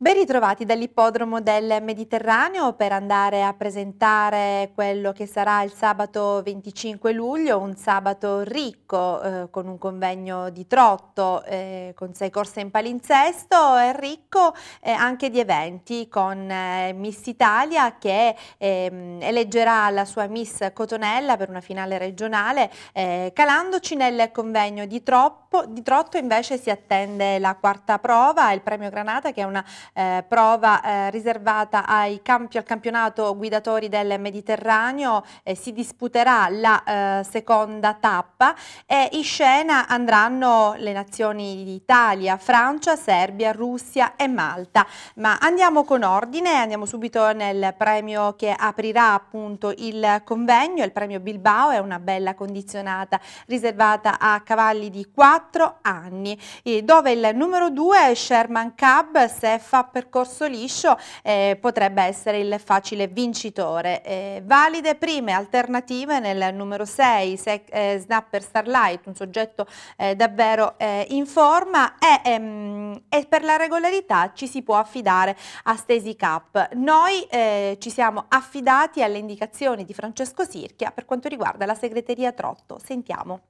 Ben ritrovati dall'ippodromo del Mediterraneo per andare a presentare quello che sarà il sabato 25 luglio, un sabato ricco eh, con un convegno di trotto eh, con sei corse in palinsesto e ricco eh, anche di eventi con eh, Miss Italia che ehm, eleggerà la sua Miss Cotonella per una finale regionale. Eh, calandoci nel convegno di, troppo, di trotto invece si attende la quarta prova, il premio Granata che è una eh, prova eh, riservata ai campi, al campionato guidatori del Mediterraneo, eh, si disputerà la eh, seconda tappa e in scena andranno le nazioni Italia, Francia, Serbia, Russia e Malta. Ma andiamo con ordine, andiamo subito nel premio che aprirà appunto il convegno, il premio Bilbao, è una bella condizionata riservata a cavalli di 4 anni, dove il numero 2 è Sherman Cub, Sefa fa percorso liscio eh, potrebbe essere il facile vincitore. Eh, valide prime alternative nel numero 6, se, eh, Snapper Starlight, un soggetto eh, davvero eh, in forma e, ehm, e, per la regolarità ci si può affidare a Stesi Cup. Noi eh, ci siamo affidati alle indicazioni di Francesco Sirchia per quanto riguarda la segreteria Trotto. Sentiamo.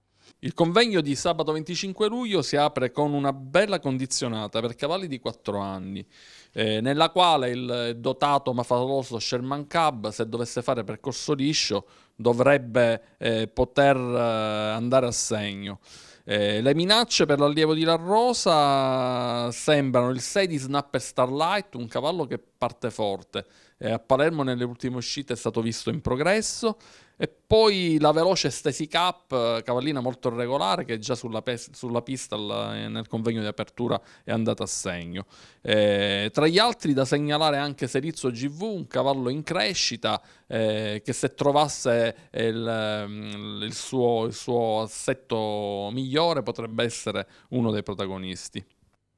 Il convegno di sabato 25 luglio si apre con una bella condizionata per cavalli di 4 anni, eh, nella quale il dotato ma famoso Sherman Cab, se dovesse fare percorso liscio, dovrebbe eh, poter eh, andare a segno. Eh, le minacce per l'allievo di La Rosa sembrano il 6 di Snapper Starlight, un cavallo che parte forte. Eh, a Palermo nelle ultime uscite è stato visto in progresso. E poi la veloce Stacy Cup, eh, cavallina molto regolare, che già sulla, pe- sulla pista l- eh, nel convegno di apertura è andata a segno. Eh, tra gli altri da segnalare anche Serizzo GV, un cavallo in crescita eh, che se trovasse il, ehm, il, suo, il suo assetto migliore potrebbe essere uno dei protagonisti.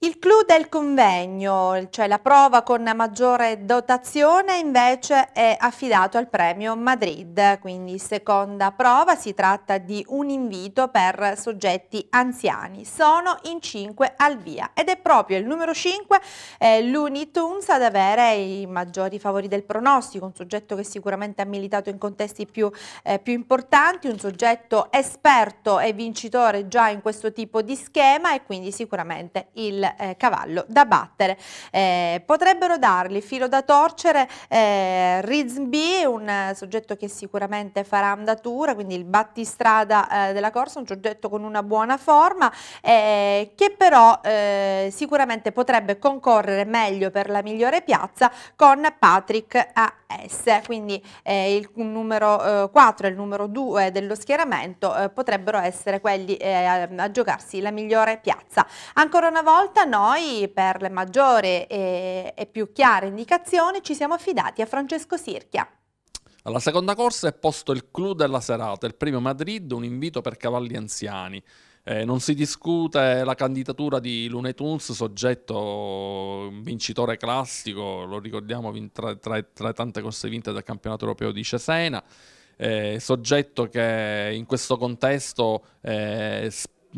Il clou del convegno, cioè la prova con maggiore dotazione, invece è affidato al premio Madrid, quindi seconda prova, si tratta di un invito per soggetti anziani. Sono in 5 al via ed è proprio il numero 5, eh, Looney ad avere i maggiori favori del pronostico, un soggetto che sicuramente ha militato in contesti più, eh, più importanti, un soggetto esperto e vincitore già in questo tipo di schema e quindi sicuramente il eh, cavallo da battere. Eh, potrebbero dargli filo da torcere eh, Ridsby, un soggetto che sicuramente farà andatura, quindi il battistrada eh, della corsa, un soggetto con una buona forma, eh, che però eh, sicuramente potrebbe concorrere meglio per la migliore piazza con Patrick a S, quindi eh, il numero eh, 4 e il numero 2 dello schieramento eh, potrebbero essere quelli eh, a giocarsi la migliore piazza. Ancora una volta noi per le maggiori e, eh, e più chiare indicazioni ci siamo affidati a Francesco Sirchia. Alla seconda corsa è posto il clou della serata, il primo Madrid, un invito per cavalli anziani. Eh, non si discute la candidatura di Lunetuns, soggetto mm, vincitore classico, lo ricordiamo tra, tra, tra tante corse vinte del campionato europeo di Cesena. Eh, soggetto che in questo contesto eh,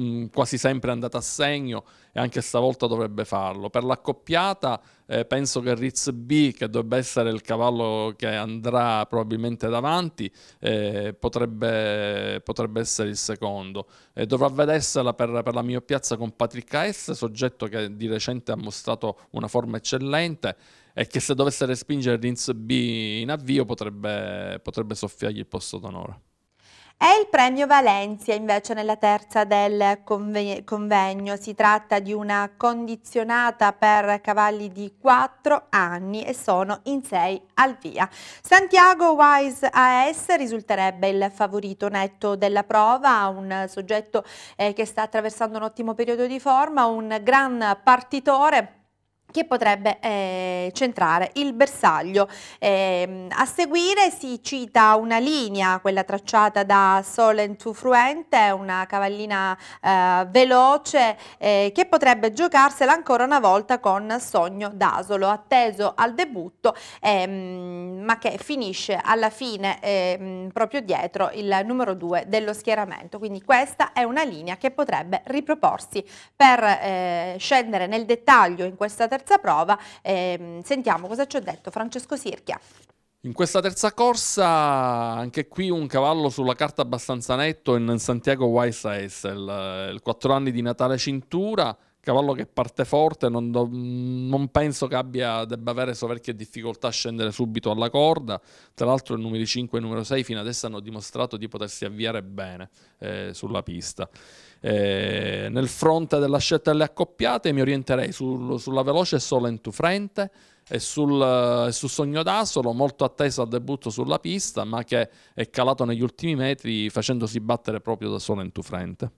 Mm, quasi sempre è andata a segno e anche stavolta dovrebbe farlo. Per l'accoppiata eh, penso che Ritz B, che dovrebbe essere il cavallo che andrà probabilmente davanti, eh, potrebbe, potrebbe, essere il secondo. Eh, dovrà vedersela per, per, la mia piazza con Patrick S, soggetto che di recente ha mostrato una forma eccellente e che se dovesse respingere Ritz B in avvio potrebbe, potrebbe soffiargli il posto d'onore. È il premio Valencia invece nella terza del convegno, si tratta di una condizionata per cavalli di 4 anni e sono in 6 al via. Santiago Wise AS risulterebbe il favorito netto della prova, un soggetto eh, che sta attraversando un ottimo periodo di forma, un gran partitore che potrebbe eh, centrare il bersaglio. Eh, a seguire si cita una linea, quella tracciata da Solent Fruente, una cavallina eh, veloce eh, che potrebbe giocarsela ancora una volta con Sogno d'Asolo, atteso al debutto ehm, ma che finisce alla fine ehm, proprio dietro il numero 2 dello schieramento. Quindi questa è una linea che potrebbe riproporsi per eh, scendere nel dettaglio in questa terza terza prova. Eh, sentiamo cosa ci ha detto Francesco Sirchia. In questa terza corsa, anche qui un cavallo sulla carta abbastanza netto in Santiago Weiss eh, il, il 4 anni di Natale Cintura, cavallo che parte forte, non, do, non penso che abbia, debba avere soverchie difficoltà a scendere subito alla corda. Tra l'altro, il numero 5 e il numero 6 fino adesso hanno dimostrato di potersi avviare bene eh, sulla pista. Eh, nel fronte della scelta delle accoppiate, mi orienterei sul, sulla veloce Solen to Frente e sul, eh, su Sogno d'Asolo, molto atteso al debutto sulla pista, ma che è calato negli ultimi metri facendosi battere proprio da Solen to Frente.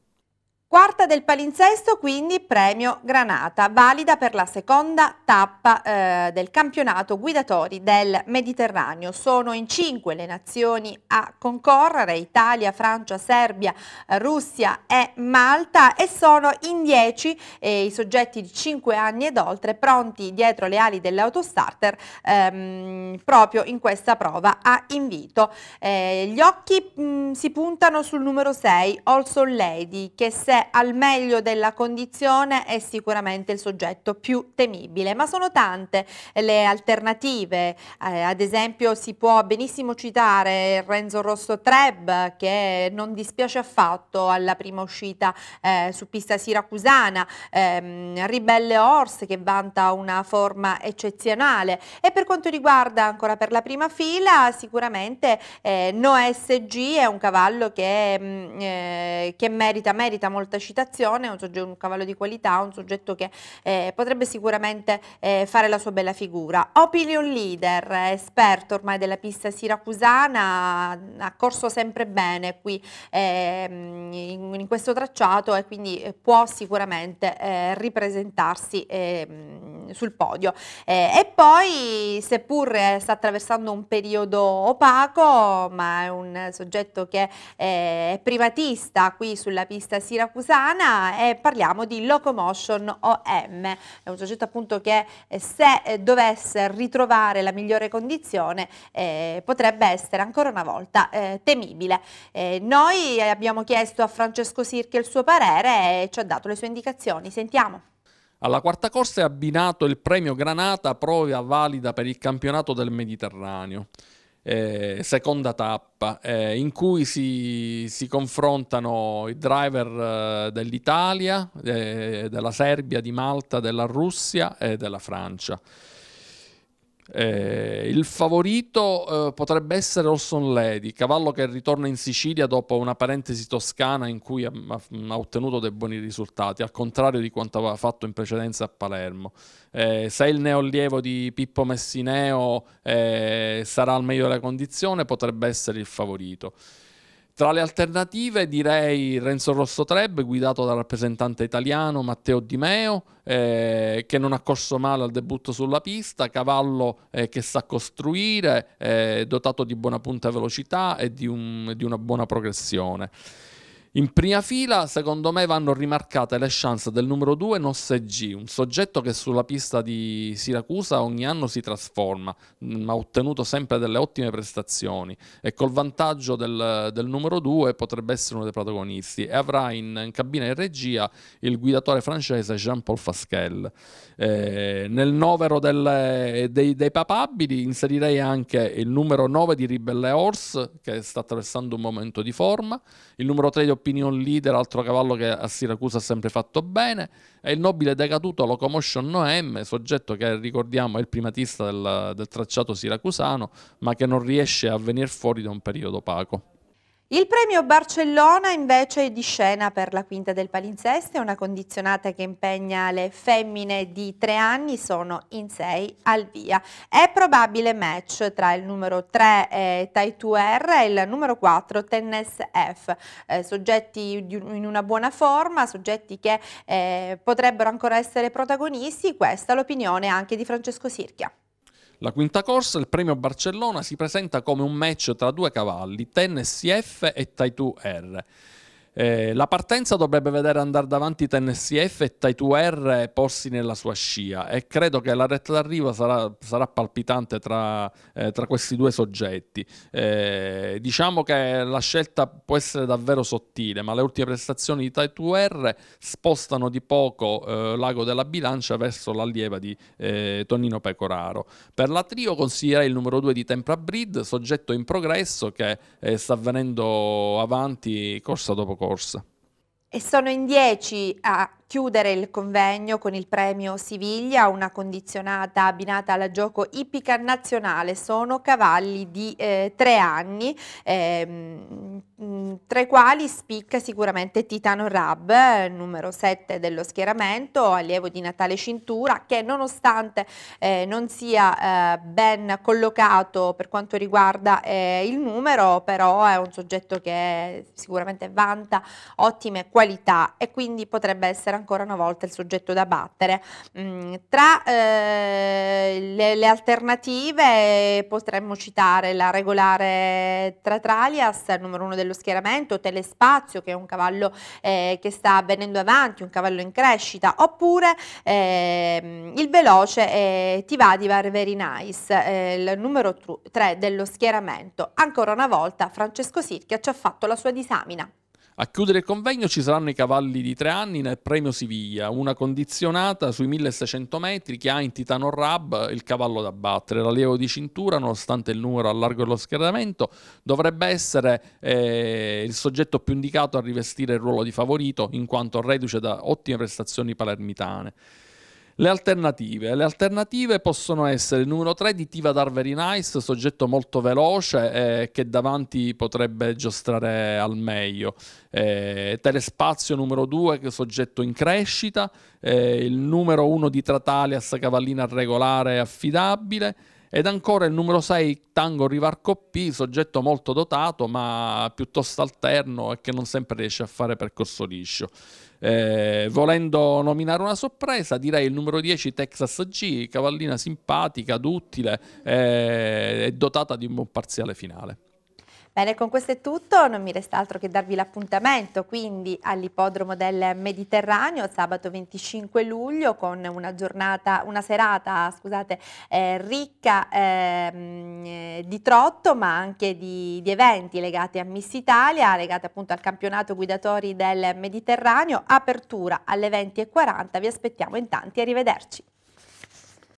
Quarta del palinsesto, quindi premio Granata, valida per la seconda tappa eh, del campionato guidatori del Mediterraneo. Sono in cinque le nazioni a concorrere, Italia, Francia, Serbia, Russia e Malta e sono in dieci eh, i soggetti di cinque anni ed oltre pronti dietro le ali dell'autostarter ehm, proprio in questa prova a invito. Eh, gli occhi mh, si puntano sul numero 6, Also Lady, che se al meglio della condizione è sicuramente il soggetto più temibile, ma sono tante le alternative, eh, ad esempio si può benissimo citare Renzo Rosso Treb che non dispiace affatto alla prima uscita eh, su pista siracusana, ehm, Ribelle Horse che vanta una forma eccezionale e per quanto riguarda ancora per la prima fila sicuramente eh, No SG è un cavallo che, mh, mm, eh, che merita, merita molta fatta citazione, un, un cavallo di qualità, un soggetto che eh, potrebbe sicuramente eh, fare la sua bella figura. Opinion leader, esperto ormai della pista siracusana, ha corso sempre bene qui eh, in, in, questo tracciato e quindi eh, può sicuramente eh, ripresentarsi ehm, sul podio. Eh, e poi, seppur sta attraversando un periodo opaco, ma è un soggetto che è privatista qui sulla pista siracusana, Siracusana e parliamo di Locomotion OM, è un soggetto appunto che eh, se eh, dovesse ritrovare la migliore condizione eh, potrebbe essere ancora una volta eh, temibile. Eh, noi abbiamo chiesto a Francesco Sirchi il suo parere e ci ha dato le sue indicazioni, sentiamo. Alla quarta corsa è abbinato il premio Granata, prova valida per il campionato del Mediterraneo eh, seconda tappa eh, in cui si, si, confrontano i driver eh, dell'Italia, eh, della Serbia, di Malta, della Russia e della Francia. Eh, il favorito eh, potrebbe essere Orson Lady, cavallo che ritorna in Sicilia dopo una parentesi toscana in cui ha, ha, ottenuto dei buoni risultati, al contrario di quanto aveva fatto in precedenza a Palermo. Eh, se il neollievo di Pippo Messineo eh, sarà al meglio della condizione, potrebbe essere il favorito. Tra le alternative direi Renzo Rosso Treb, guidato dal rappresentante italiano Matteo Di Meo, eh, che non ha corso male al debutto sulla pista, cavallo eh, che sa costruire, eh, dotato di buona punta e velocità e di, un, di una buona progressione. In prima fila, secondo me, vanno rimarcate le chance del numero 2 Nosse G, un soggetto che sulla pista di Siracusa ogni anno si trasforma, ma mm, ha ottenuto sempre delle ottime prestazioni e col vantaggio del, del numero 2 potrebbe essere uno dei protagonisti e avrà in, in cabina e regia il guidatore francese Jean-Paul Fasquel. Eh, nel novero delle, dei, dei, papabili inserirei anche il numero 9 di Ribelle Horse, che sta attraversando un momento di forma, il numero 3 di opinion leader, altro cavallo che a Siracusa ha sempre fatto bene, e il nobile decaduto Locomotion Noem, soggetto che ricordiamo è il primatista del, del tracciato siracusano, ma che non riesce a venire fuori da un periodo opaco. Il premio Barcellona invece è di scena per la quinta del palinsesto, è una condizionata che impegna le femmine di tre anni, sono in sei al via. È probabile match tra il numero 3 eh, Taitu R e il numero 4 Tennis F, eh, soggetti in una buona forma, soggetti che eh, potrebbero ancora essere protagonisti, questa è l'opinione anche di Francesco Sirchia. La quinta corsa, il premio Barcellona, si presenta come un match tra due cavalli, Tennessee F e Taitu R. Eh, la partenza dovrebbe vedere andare davanti Tennessee F e Taitu R e nella sua scia e credo che la retta d'arrivo sarà, sarà palpitante tra, eh, tra, questi due soggetti. Eh, diciamo che la scelta può essere davvero sottile, ma le ultime prestazioni di Taitu R spostano di poco eh, l'ago della bilancia verso l'allieva di eh, Tonino Pecoraro. Per la trio consiglierei il numero 2 di Tempra Breed, soggetto in progresso che eh, sta venendo avanti corsa dopo corsa corsa. E sono in 10 a chiudere il convegno con il premio Siviglia, una condizionata abbinata alla gioco ippica nazionale. Sono cavalli di eh, tre anni. Eh, tra i quali spicca sicuramente Titano Rab, numero 7 dello schieramento, allievo di Natale Cintura, che nonostante eh, non sia eh, ben collocato per quanto riguarda eh, il numero, però è un soggetto che sicuramente vanta ottime qualità e quindi potrebbe essere ancora una volta il soggetto da battere. Mm, tra eh, le, le, alternative potremmo citare la regolare Tratralias, numero 1 dello schieramento, miglioramento, Telespazio che è un cavallo eh, che sta venendo avanti, un cavallo in crescita, oppure eh, il veloce eh, Tivadivar Very Nice, eh, il numero 3 dello schieramento. Ancora una volta Francesco Sirchia ci ha fatto la sua disamina. A chiudere il convegno ci saranno i cavalli di tre anni nel premio Siviglia, una condizionata sui 1600 metri che ha in Titano Rab il cavallo da battere. L'allievo di cintura, nonostante il numero a largo dello schieramento, dovrebbe essere eh, il soggetto più indicato a rivestire il ruolo di favorito, in quanto reduce da ottime prestazioni palermitane. Le alternative. Le alternative possono essere il numero 3 di Tiva Darvery Nice, soggetto molto veloce eh, che davanti potrebbe giostrare al meglio. Eh, Telespazio numero 2 che soggetto in crescita, eh, il numero 1 di Tratalias, cavallina regolare e affidabile. Ed ancora il numero 6, Tango Rivarco P, soggetto molto dotato ma piuttosto alterno e che non sempre riesce a fare percorso liscio. Eh, volendo nominare una sorpresa, direi il numero 10 Texas G, cavallina simpatica, duttile eh, e dotata di un buon parziale finale. Bene, con questo è tutto, non mi resta altro che darvi l'appuntamento quindi all'ippodromo del Mediterraneo sabato 25 luglio con una giornata, una serata scusate, eh, ricca ehm, eh, di trotto ma anche di, di, eventi legati a Miss Italia, legati appunto al campionato guidatori del Mediterraneo, apertura alle 20.40, vi aspettiamo in tanti, arrivederci.